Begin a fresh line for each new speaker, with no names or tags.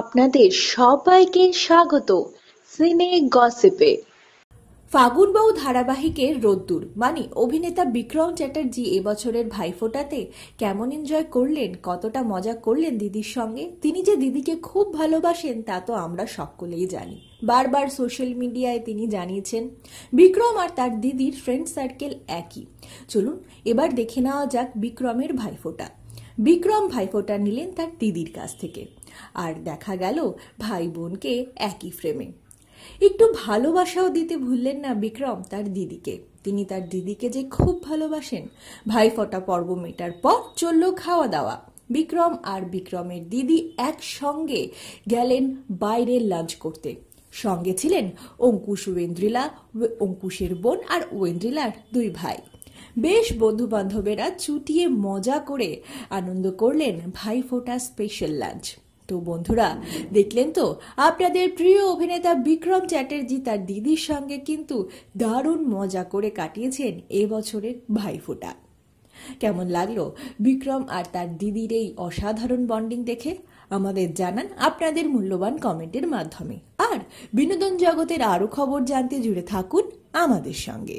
আপনাদের সবাইকে স্বাগত সিনে গসিপে ফাগুন বউ ধারাবাহিকের রোদ্দুর মানে অভিনেতা বিক্রম চ্যাটার্জি এবছরের ভাইফোঁটাতে কেমন এনজয় করলেন কতটা মজা করলেন দিদির সঙ্গে তিনি যে দিদিকে খুব ভালোবাসেন তা তো আমরা সকলেই জানি বারবার সোশ্যাল মিডিয়ায় তিনি জানিয়েছেন বিক্রম আর তার দিদির ফ্রেন্ড সার্কেল একই চলুন এবার দেখে নেওয়া যাক বিক্রমের ভাইফোঁটা বিক্রম ভাইফোঁটা নিলেন তার দিদির কাছ থেকে আর দেখা গেল ভাই বোনকে একই ফ্রেমে একটু ভালোবাসাও দিতে ভুললেন না বিক্রম তার দিদিকে তিনি তার দিদিকে যে খুব ভালোবাসেন ভাইফোঁটা পর্ব মেটার পর চলল খাওয়া দাওয়া বিক্রম আর বিক্রমের দিদি একসঙ্গে গেলেন বাইরে লাঞ্চ করতে সঙ্গে ছিলেন অঙ্কুশ ওয়েন্দ্রিলা অঙ্কুশের বোন আর ওয়েন্দ্রিলার দুই ভাই বেশ বন্ধুবান্ধবেরা চুটিয়ে মজা করে আনন্দ করলেন ভাইফোঁটা স্পেশাল লাঞ্চ তো বন্ধুরা দেখলেন তো আপনাদের প্রিয় অভিনেতা বিক্রম চ্যাটার্জি তার দিদির সঙ্গে কিন্তু দারুণ মজা করে কাটিয়েছেন এবছরের ভাইফোঁটা কেমন লাগলো বিক্রম আর তার দিদির এই অসাধারণ বন্ডিং দেখে আমাদের জানান আপনাদের মূল্যবান কমেন্টের মাধ্যমে আর বিনোদন জগতের আরও খবর জানতে
জুড়ে থাকুন আমাদের সঙ্গে